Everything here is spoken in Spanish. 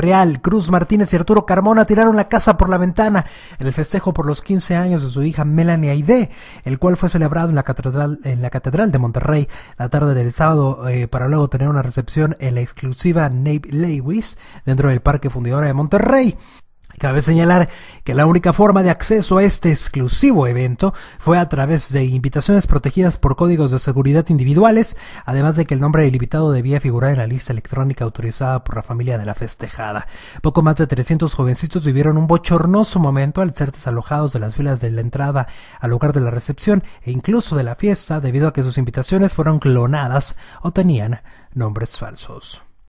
Real, Cruz Martínez y Arturo Carmona tiraron la casa por la ventana en el festejo por los 15 años de su hija Melanie Aide, el cual fue celebrado en la Catedral, en la catedral de Monterrey la tarde del sábado eh, para luego tener una recepción en la exclusiva Nave Lewis dentro del Parque Fundidora de Monterrey. Cabe señalar que la única forma de acceso a este exclusivo evento fue a través de invitaciones protegidas por códigos de seguridad individuales, además de que el nombre del invitado debía figurar en la lista electrónica autorizada por la familia de la festejada. Poco más de 300 jovencitos vivieron un bochornoso momento al ser desalojados de las filas de la entrada al lugar de la recepción e incluso de la fiesta debido a que sus invitaciones fueron clonadas o tenían nombres falsos.